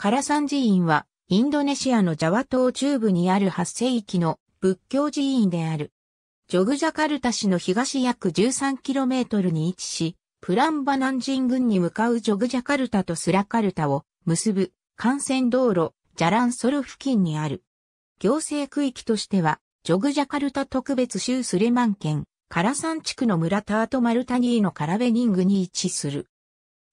カラサン寺院は、インドネシアのジャワ島中部にある8世紀の仏教寺院である。ジョグジャカルタ市の東約 13km に位置し、プランバナンジン郡に向かうジョグジャカルタとスラカルタを結ぶ幹線道路、ジャランソル付近にある。行政区域としては、ジョグジャカルタ特別州スレマン県、カラサン地区の村タートマルタニーのカラベニングに位置する。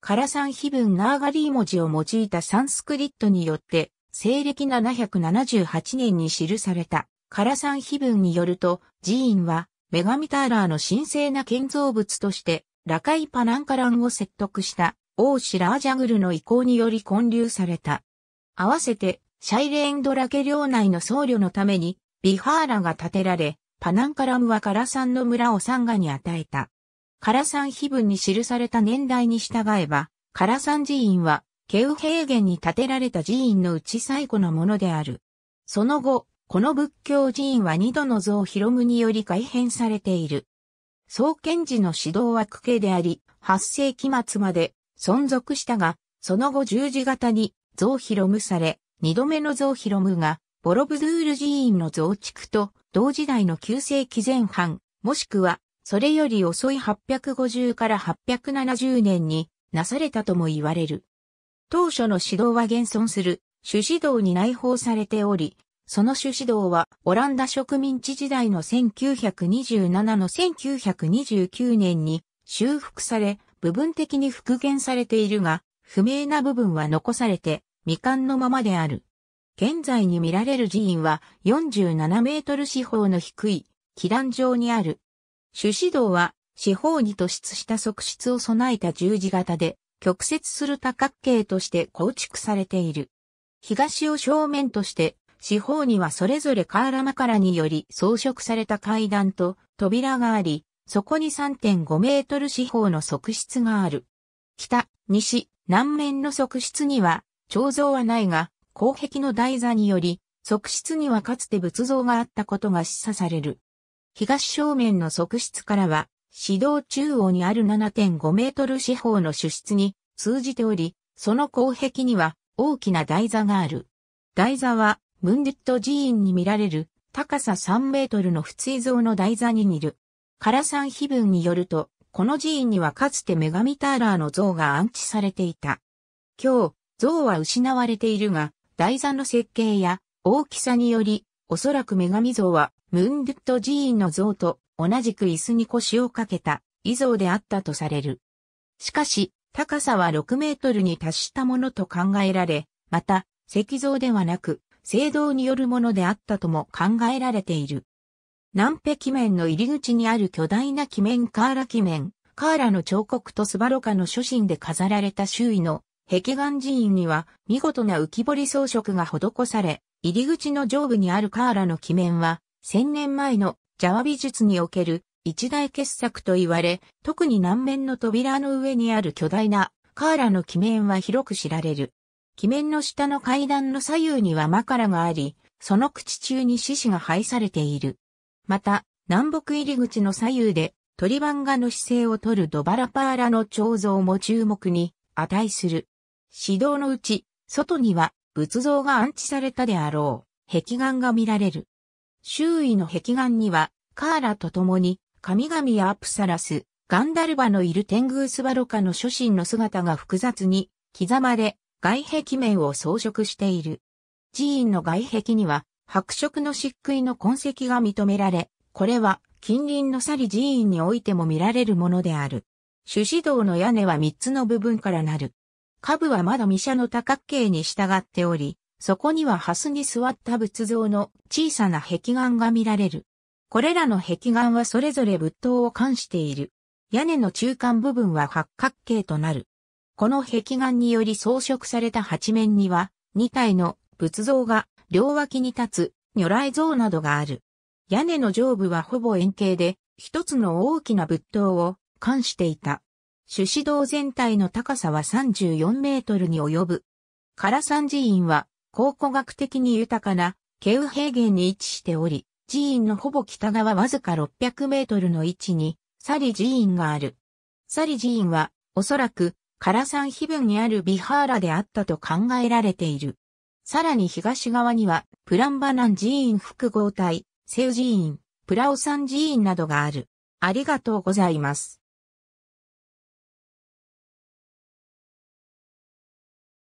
カランヒ碑文ナーガリー文字を用いたサンスクリットによって、西暦778年に記された、カランヒ碑文によると、寺院は、女神ターラーの神聖な建造物として、ラカイパナンカランを説得した、王子ラージャグルの意向により建立された。合わせて、シャイレーンドラケ領内の僧侶のために、ビハーラが建てられ、パナンカラムはカラサンの村をサンガに与えた。唐山碑文に記された年代に従えば、唐山寺院は、慶ウ平原に建てられた寺院のうち最古のものである。その後、この仏教寺院は二度の像広夢により改変されている。創建時の指導は区系であり、8世紀末まで存続したが、その後十字型に像広夢され、二度目の像広むが、ボロブズール寺院の増築と、同時代の9世紀前半、もしくはそれより遅い850から870年になされたとも言われる。当初の指導は現存する主指導に内包されており、その主指導はオランダ植民地時代の1927の1929年に修復され、部分的に復元されているが、不明な部分は残されて未完のままである。現在に見られる寺院は47メートル四方の低い、祈壇上にある主指導は四方に突出した側室を備えた十字型で、曲折する多角形として構築されている。東を正面として、四方にはそれぞれカーラマカラにより装飾された階段と扉があり、そこに3.5メートル四方の側室がある。北、西、南面の側室には、彫像はないが、後壁の台座により、側室にはかつて仏像があったことが示唆される。東正面の側室からは、市道中央にある7.5メートル四方の主室に通じており、その後壁には大きな台座がある。台座は、ムンデット寺院に見られる高さ3メートルの不追像の台座に似る。カラサン碑文によると、この寺院にはかつて女神ターラーの像が安置されていた。今日、像は失われているが、台座の設計や大きさにより、おそらく女神像はムーンドゥット寺院の像と同じく椅子に腰をかけた遺像であったとされる。しかし、高さは6メートルに達したものと考えられ、また、石像ではなく、聖堂によるものであったとも考えられている。南壁面の入り口にある巨大な鬼面カーラ鬼面、カーラの彫刻とスバロカの初心で飾られた周囲の壁岩寺院には見事な浮き彫り装飾が施され、入り口の上部にあるカーラの鬼面は1000年前のジャワ美術における一大傑作と言われ、特に南面の扉の上にある巨大なカーラの記面は広く知られる。記面の下の階段の左右にはマカラがあり、その口中に獅子が配されている。また、南北入り口の左右で、鳥番画の姿勢を取るドバラパーラの彫像も注目に値する。指導のうち、外には仏像が安置されたであろう、壁眼が見られる。周囲の壁岩には、カーラと共に、神々やアプサラス、ガンダルバのいる天宮スバロカの諸神の姿が複雑に刻まれ、外壁面を装飾している。寺院の外壁には、白色の漆喰の痕跡が認められ、これは近隣のサリ寺院においても見られるものである。主指導の屋根は3つの部分からなる。下部は窓シ社の多角形に従っており、そこには蓮に座った仏像の小さな壁岩が見られる。これらの壁岩はそれぞれ仏塔を冠している。屋根の中間部分は八角形となる。この壁岩により装飾された八面には、二体の仏像が両脇に立つ如来像などがある。屋根の上部はほぼ円形で、一つの大きな仏塔を冠していた。主子堂全体の高さは34メートルに及ぶ。唐三寺院は考古学的に豊かな、ケウ平原に位置しており、寺院のほぼ北側わずか600メートルの位置に、サリ寺院がある。サリ寺院は、おそらく、カラ山碑文にあるビハーラであったと考えられている。さらに東側には、プランバナン寺院複合体、セウ寺院、プラオサン寺院などがある。ありがとうございます。